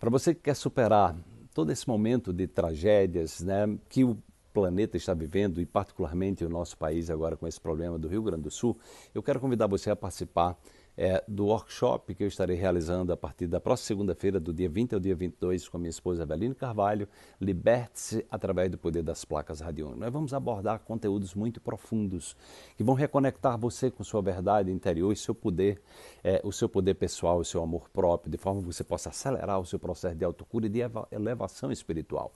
Para você que quer superar todo esse momento de tragédias né, que o planeta está vivendo, e particularmente o nosso país agora com esse problema do Rio Grande do Sul, eu quero convidar você a participar é, do workshop que eu estarei realizando a partir da próxima segunda-feira, do dia 20 ao dia 22, com a minha esposa Eveline Carvalho, Liberte-se através do poder das placas radiônicas. Nós vamos abordar conteúdos muito profundos que vão reconectar você com sua verdade interior e seu poder, é, o seu poder pessoal, o seu amor próprio, de forma que você possa acelerar o seu processo de autocura e de elevação espiritual.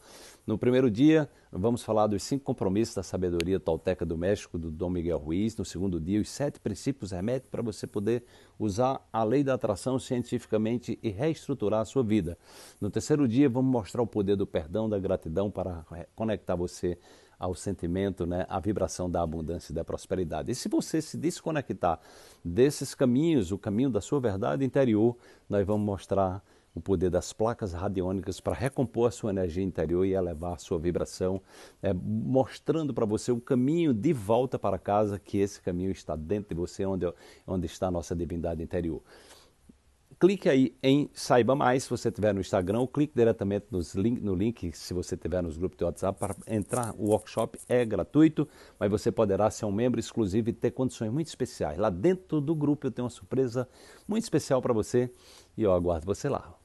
No primeiro dia, vamos falar dos cinco compromissos da sabedoria tolteca do México, do Dom Miguel Ruiz. No segundo dia, os sete princípios remédios para você poder usar a lei da atração cientificamente e reestruturar a sua vida. No terceiro dia, vamos mostrar o poder do perdão, da gratidão para conectar você ao sentimento, né, à vibração da abundância e da prosperidade. E se você se desconectar desses caminhos, o caminho da sua verdade interior, nós vamos mostrar o poder das placas radiônicas para recompor a sua energia interior e elevar a sua vibração, é, mostrando para você o um caminho de volta para casa, que esse caminho está dentro de você, onde, onde está a nossa divindade interior. Clique aí em Saiba Mais, se você estiver no Instagram, ou clique diretamente link, no link, se você estiver nos grupos de WhatsApp, para entrar. O workshop é gratuito, mas você poderá ser um membro exclusivo e ter condições muito especiais. Lá dentro do grupo eu tenho uma surpresa muito especial para você e eu aguardo você lá.